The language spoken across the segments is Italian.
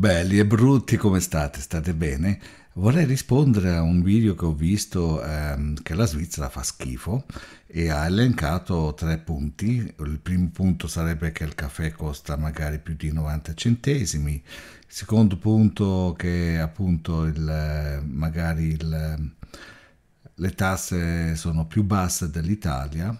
Belli e brutti come state? State bene? Vorrei rispondere a un video che ho visto ehm, che la Svizzera fa schifo e ha elencato tre punti. Il primo punto sarebbe che il caffè costa magari più di 90 centesimi, il secondo punto che appunto il, magari il, le tasse sono più basse dell'Italia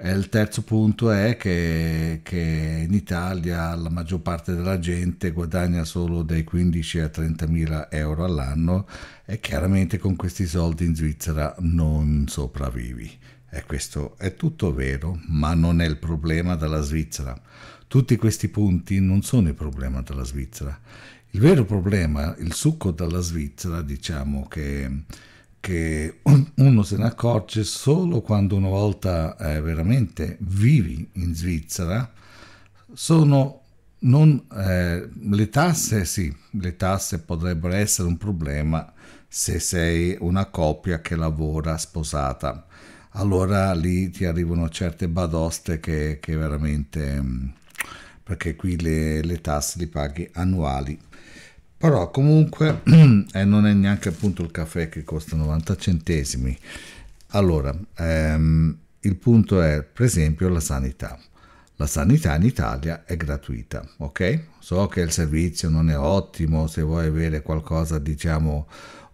e il terzo punto è che, che, in Italia la maggior parte della gente guadagna solo dai 15 a 30 mila euro all'anno e chiaramente con questi soldi in Svizzera non sopravvivi. E questo è tutto vero, ma non è il problema della Svizzera. Tutti questi punti non sono il problema della Svizzera. Il vero problema, il succo della Svizzera, diciamo che, che uno se ne accorge solo quando una volta eh, veramente vivi in Svizzera, sono non, eh, le tasse, sì, le tasse potrebbero essere un problema se sei una coppia che lavora sposata. Allora lì ti arrivano certe badoste che, che veramente... Mm, perché qui le, le tasse li paghi annuali però comunque eh, non è neanche appunto il caffè che costa 90 centesimi allora ehm, il punto è per esempio la sanità la sanità in Italia è gratuita ok so che il servizio non è ottimo se vuoi avere qualcosa diciamo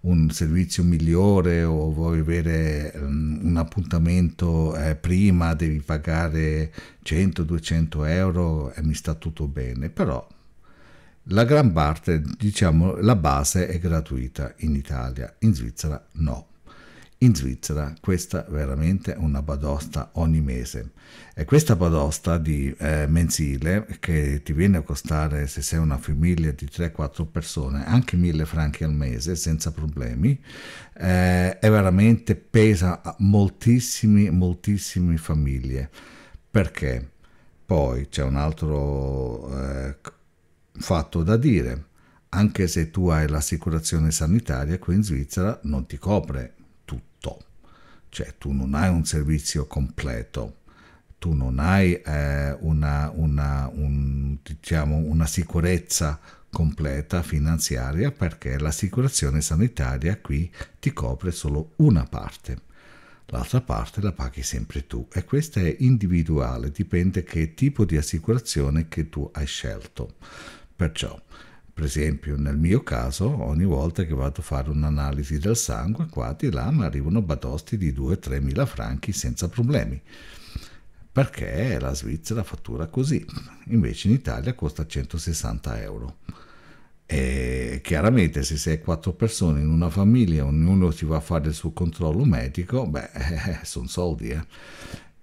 un servizio migliore o vuoi avere um, un appuntamento eh, prima devi pagare 100-200 euro e eh, mi sta tutto bene però la gran parte, diciamo, la base è gratuita in Italia, in Svizzera no. In Svizzera questa è veramente una badosta ogni mese e questa badosta di eh, mensile che ti viene a costare se sei una famiglia di 3-4 persone anche 1000 franchi al mese senza problemi eh, è veramente pesa a moltissime moltissime famiglie perché poi c'è un altro eh, fatto da dire, anche se tu hai l'assicurazione sanitaria qui in Svizzera non ti copre tutto, cioè tu non hai un servizio completo, tu non hai eh, una, una, un, diciamo, una sicurezza completa finanziaria perché l'assicurazione sanitaria qui ti copre solo una parte l'altra parte la paghi sempre tu e questa è individuale, dipende che tipo di assicurazione che tu hai scelto. Perciò, per esempio, nel mio caso, ogni volta che vado a fare un'analisi del sangue, qua di là mi arrivano batosti di 2-3 mila franchi senza problemi. Perché la Svizzera fattura così, invece in Italia costa 160 euro. E chiaramente se sei quattro persone in una famiglia, e ognuno si va a fare il suo controllo medico, beh, eh, sono soldi. Eh.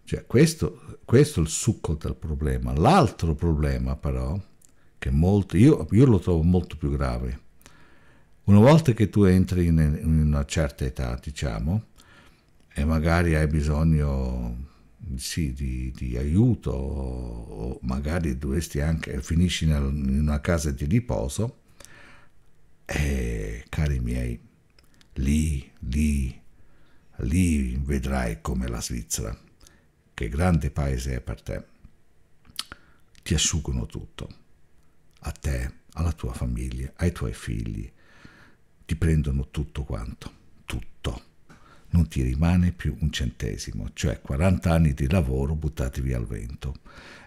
Cioè, questo, questo è il succo del problema. L'altro problema però che molti, io, io, lo trovo molto più grave. Una volta che tu entri in, in una certa età, diciamo, e magari hai bisogno sì, di, di, aiuto, o magari dovresti anche finisci in una casa di riposo, e eh, cari miei, lì, lì, lì vedrai come la Svizzera, che grande paese è per te, ti asciugano tutto a te, alla tua famiglia, ai tuoi figli. Ti prendono tutto quanto, tutto. Non ti rimane più un centesimo, cioè 40 anni di lavoro buttati via al vento.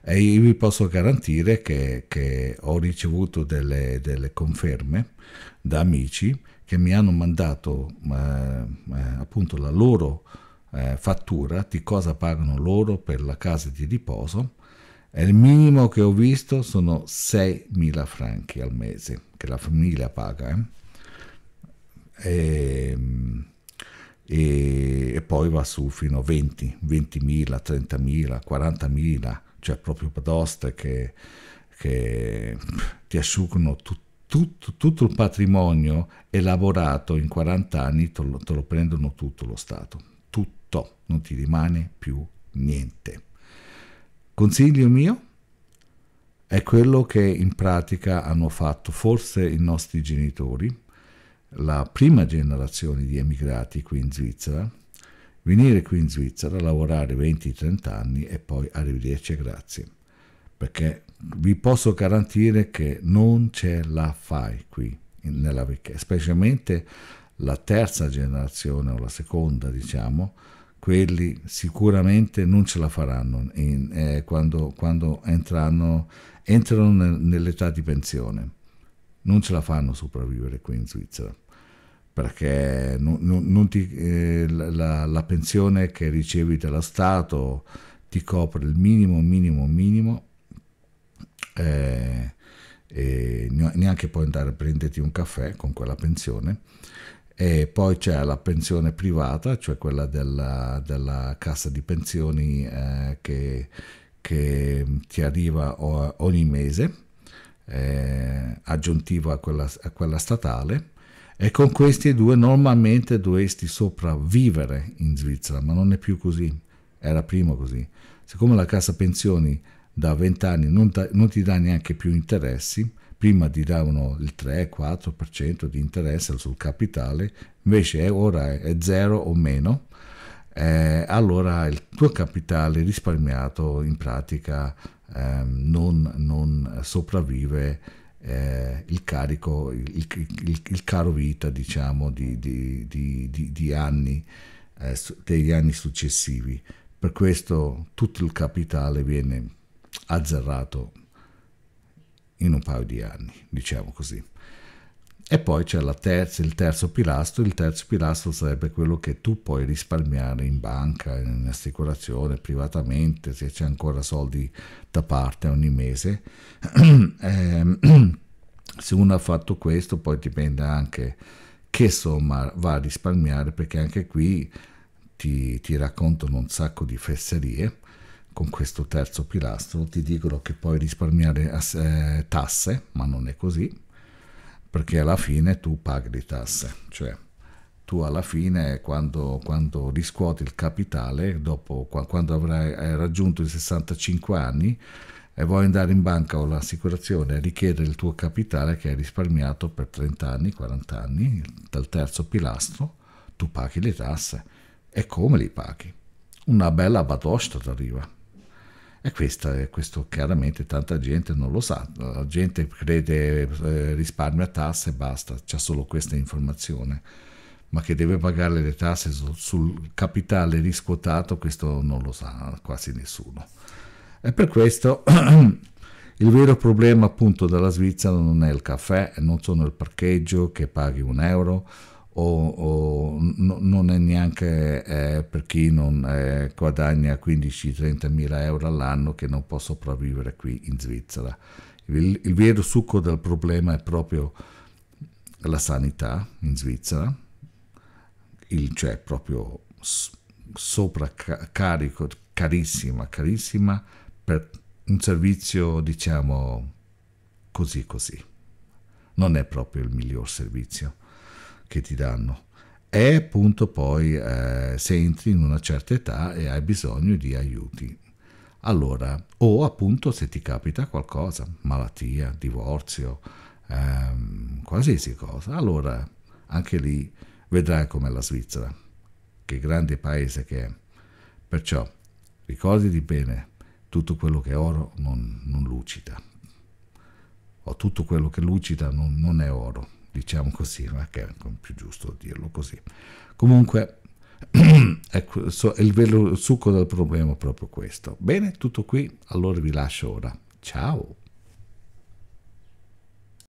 E io vi posso garantire che, che ho ricevuto delle, delle, conferme da amici che mi hanno mandato eh, appunto la loro eh, fattura di cosa pagano loro per la casa di riposo e il minimo che ho visto sono 6.000 franchi al mese, che la famiglia paga. Eh? E, ehm, e, e, poi va su fino a 20, 20.000, 30.000, 40.000, cioè proprio padoste che, che ti asciugano tutto tutto, tutto, il patrimonio elaborato in 40 anni te lo, te lo prendono tutto lo Stato, tutto, non ti rimane più niente. Consiglio mio è quello che in pratica hanno fatto forse i nostri genitori, la prima generazione di emigrati qui in Svizzera, venire qui in Svizzera, lavorare 20-30 anni e poi arrivederci e grazie. Perché vi posso garantire che non ce la fai qui, nella, specialmente la terza generazione o la seconda, diciamo, quelli sicuramente non ce la faranno in, eh, quando, quando entrano, entrano nel, nell'età di pensione. Non ce la fanno sopravvivere qui in Svizzera perché non, non ti, eh, la, la, pensione che ricevi dallo Stato ti copre il minimo, minimo, minimo eh, e neanche puoi andare a prenderti un caffè con quella pensione e poi c'è la pensione privata, cioè quella della, della cassa di pensioni eh, che, che, ti arriva ogni mese, eh, aggiuntiva a quella, a quella statale, e con questi due normalmente dovresti sopravvivere in Svizzera, ma non è più così, era prima così. Siccome la cassa pensioni da 20 anni non, non ti dà neanche più interessi, prima ti davano il 3-4% di interesse sul capitale, invece ora è 0 o meno, eh, allora il tuo capitale risparmiato in pratica eh, non, non, sopravvive eh, il carico, il, il, il, caro vita diciamo di, di, di, di anni, eh, degli anni successivi. Per questo tutto il capitale viene azzerato in un paio di anni, diciamo così. E poi c'è la terza, il terzo pilastro, il terzo pilastro sarebbe quello che tu puoi risparmiare in banca, in assicurazione, privatamente, se c'è ancora soldi da parte ogni mese. Ehm, se uno ha fatto questo poi dipende anche che somma va a risparmiare perché anche qui ti, ti raccontano un sacco di fesserie con questo terzo pilastro ti dicono che puoi risparmiare eh, tasse, ma non è così, perché alla fine tu paghi le tasse, cioè tu alla fine quando, quando riscuoti il capitale, dopo, quando avrai raggiunto i 65 anni, e vuoi andare in banca o l'assicurazione e richiedere il tuo capitale che hai risparmiato per 30 anni, 40 anni, dal terzo pilastro, tu paghi le tasse. E come li paghi? Una bella batosta ti arriva. E questo, questo chiaramente tanta gente non lo sa, la gente crede eh, risparmio a tasse e basta, c'è solo questa informazione, ma che deve pagare le tasse su, sul capitale riscuotato, questo non lo sa quasi nessuno. E per questo il vero problema appunto della Svizzera non è il caffè, non sono il parcheggio che paghi un euro, o, o no, non è neanche eh, per chi non eh, guadagna 15-30 mila euro all'anno che non può sopravvivere qui in Svizzera. Il, il vero succo del problema è proprio la sanità in Svizzera, il, cioè proprio sovraccarico, carissima, carissima per un servizio diciamo così così. Non è proprio il miglior servizio che ti danno e appunto poi eh, se entri in una certa età e hai bisogno di aiuti. Allora, o appunto se ti capita qualcosa, malattia, divorzio, ehm, qualsiasi cosa, allora anche lì vedrai come la Svizzera, che grande paese che è. Perciò ricordati bene, tutto quello che è oro non, non lucida, o tutto quello che lucida non, non è oro, diciamo così, ma che è più giusto dirlo così. Comunque, ecco, il, vero, succo del problema è proprio questo. Bene, tutto qui, allora vi lascio ora. Ciao!